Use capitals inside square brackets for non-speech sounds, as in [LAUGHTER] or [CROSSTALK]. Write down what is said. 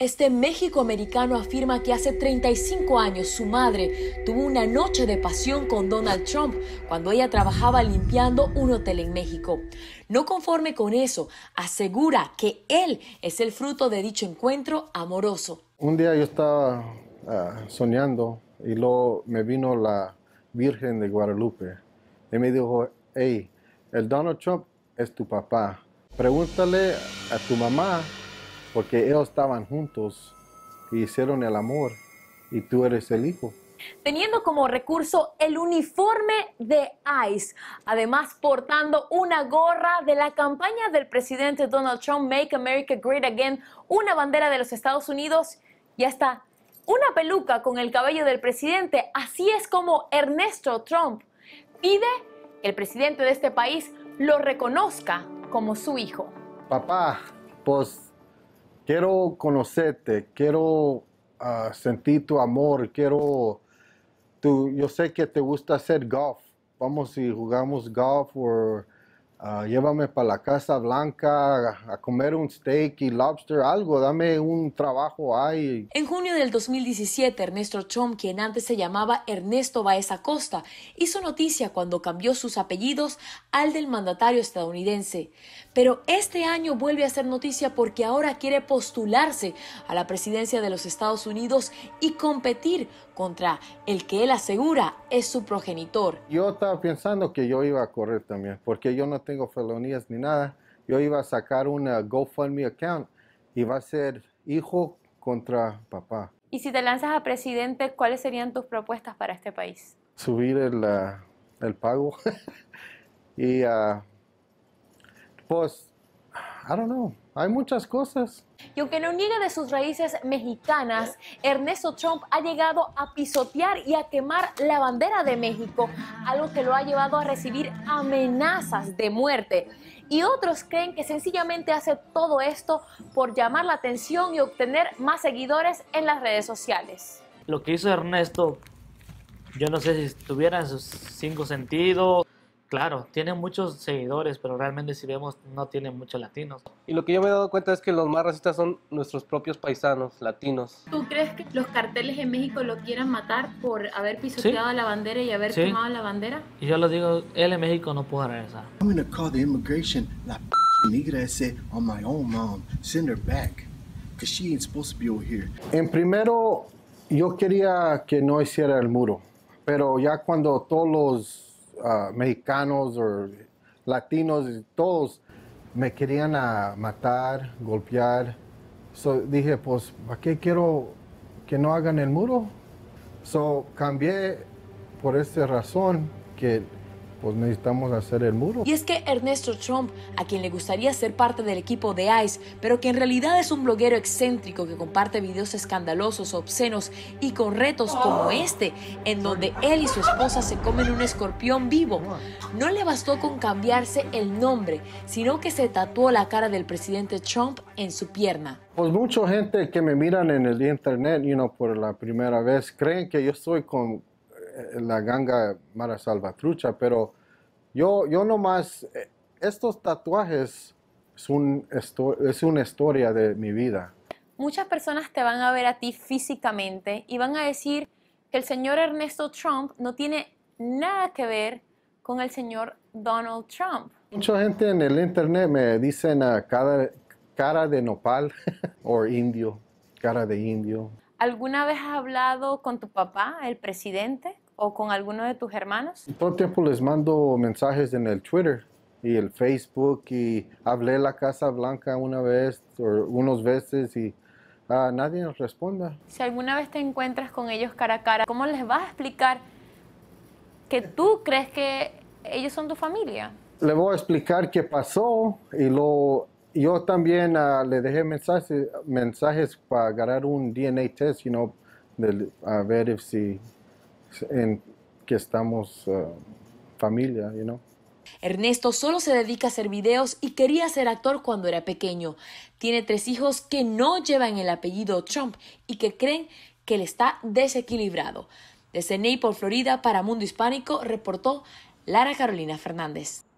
Este México americano afirma que hace 35 años su madre tuvo una noche de pasión con Donald Trump cuando ella trabajaba limpiando un hotel en México. No conforme con eso, asegura que él es el fruto de dicho encuentro amoroso. Un día yo estaba ah, soñando y luego me vino la Virgen de Guadalupe y me dijo, hey, el Donald Trump es tu papá. Pregúntale a tu mamá porque ellos estaban juntos y hicieron el amor y tú eres el hijo. Teniendo como recurso el uniforme de ICE, además portando una gorra de la campaña del presidente Donald Trump, Make America Great Again, una bandera de los Estados Unidos y hasta una peluca con el cabello del presidente, así es como Ernesto Trump pide que el presidente de este país lo reconozca como su hijo. Papá, pues quiero conocerte, quiero ah, sentir tu amor, quiero, tu, yo sé que te gusta hacer golf, vamos y jugamos golf o Ah, llévame para la Casa Blanca a, comer un steak y lobster, algo, dame un trabajo ahí. En junio del 2017, Ernesto Chom, quien antes se llamaba Ernesto Baez Acosta, hizo noticia cuando cambió sus apellidos al del mandatario estadounidense. Pero este año vuelve a ser noticia porque ahora quiere postularse a la presidencia de los Estados Unidos y competir contra el que él asegura es su progenitor. Yo estaba pensando que yo iba a correr también, porque yo no tengo felonías ni nada. Yo iba a sacar una GoFundMe account y va a ser hijo contra papá. Y si te lanzas a presidente, ¿cuáles serían tus propuestas para este país? Subir el, ah, pago [LAUGHS] y ah, pues, I don't know. Hay muchas cosas. Y aunque no niega de sus raíces mexicanas, Ernesto Trump ha llegado a pisotear y a quemar la bandera de México, algo que lo ha llevado a recibir amenazas de muerte. Y otros creen que sencillamente hace todo esto por llamar la atención y obtener más seguidores en las redes sociales. Lo que hizo Ernesto, yo no sé si tuviera sus cinco sentidos, Claro, tiene muchos seguidores, pero realmente si vemos no tiene muchos latinos. Y lo que yo me he dado cuenta es que los más racistas son nuestros propios paisanos latinos. ¿Tú crees que los carteles en México lo quieran matar por haber pisoteado la bandera y haber quemado la bandera? Y yo lo digo, él en México no puede regresar. En primero, yo quería que no hiciera el muro, pero ya cuando todos los Ah, mexicanos o latinos, todos me querían a matar, golpear. So, dije, pues, ¿para qué quiero que no hagan el muro? So, cambié por esta razón que pues necesitamos hacer el muro. Y es que Ernesto Trump, a quien le gustaría ser parte del equipo de ICE, pero que en realidad es un bloguero excéntrico que comparte videos escandalosos, obscenos y con retos como este, en donde él y su esposa se comen un escorpión vivo, no le bastó con cambiarse el nombre, sino que se tatuó la cara del presidente Trump en su pierna. Pues mucha gente que me miran en el internet, you know, por la primera vez, creen que yo estoy con, eh, la ganga Mara Salvatrucha, pero yo, yo nomás, eh, estos tatuajes es, un, es una historia de mi vida. Muchas personas te van a ver a ti físicamente y van a decir que el señor Ernesto Trump no tiene nada que ver con el señor Donald Trump. Mucha gente en el internet me dicen a cada cara de nopal [LAUGHS] o indio, cara de indio. ¿Alguna vez has hablado con tu papá, el presidente? o con alguno de tus hermanos? Todo el tiempo les mando mensajes en el Twitter y el Facebook y hablé la Casa Blanca una vez o unos veces y nadie nos responde. Si alguna vez te encuentras con ellos cara a cara, ¿cómo les vas a explicar que tú crees que ellos son tu familia? Le voy a explicar qué pasó y lo yo también ah, le dejé mensajes mensajes para agarrar un DNA test, de, a ver si en que estamos eh, familia, you know. Ernesto solo se dedica a hacer videos y quería ser actor cuando era pequeño. Tiene tres hijos que no llevan el apellido Trump y que creen que él está desequilibrado. Desde Naples, Florida, para Mundo Hispánico, reportó Lara Carolina Fernández.